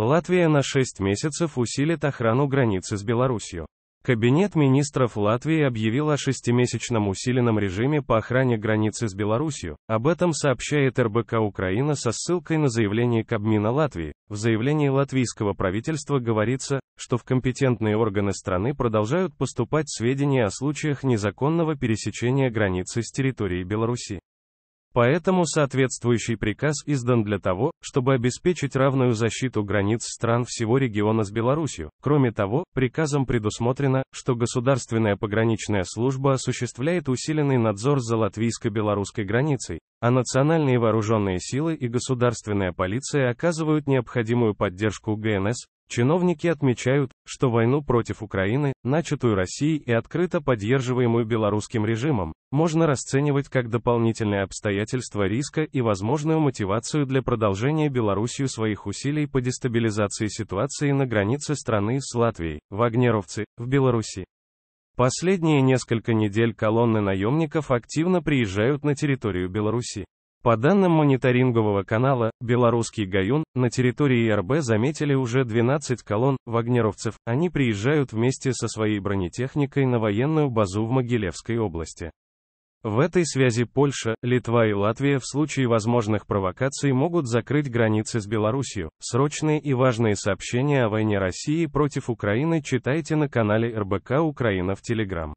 Латвия на 6 месяцев усилит охрану границы с Беларусью. Кабинет министров Латвии объявил о шестимесячном усиленном режиме по охране границы с Беларусью. Об этом сообщает РБК Украина со ссылкой на заявление Кабмина Латвии. В заявлении латвийского правительства говорится, что в компетентные органы страны продолжают поступать сведения о случаях незаконного пересечения границы с территорией Беларуси. Поэтому соответствующий приказ издан для того, чтобы обеспечить равную защиту границ стран всего региона с Беларусью. Кроме того, приказом предусмотрено, что Государственная пограничная служба осуществляет усиленный надзор за латвийско-белорусской границей, а национальные вооруженные силы и государственная полиция оказывают необходимую поддержку ГНС, Чиновники отмечают, что войну против Украины, начатую Россией и открыто поддерживаемую белорусским режимом, можно расценивать как дополнительное обстоятельство риска и возможную мотивацию для продолжения Белоруссию своих усилий по дестабилизации ситуации на границе страны с Латвией, вагнеровцы, в Беларуси. Последние несколько недель колонны наемников активно приезжают на территорию Беларуси. По данным мониторингового канала «Белорусский Гаюн», на территории РБ заметили уже 12 колонн вагнеровцев, они приезжают вместе со своей бронетехникой на военную базу в Могилевской области. В этой связи Польша, Литва и Латвия в случае возможных провокаций могут закрыть границы с Белоруссией. Срочные и важные сообщения о войне России против Украины читайте на канале РБК Украина в Телеграм.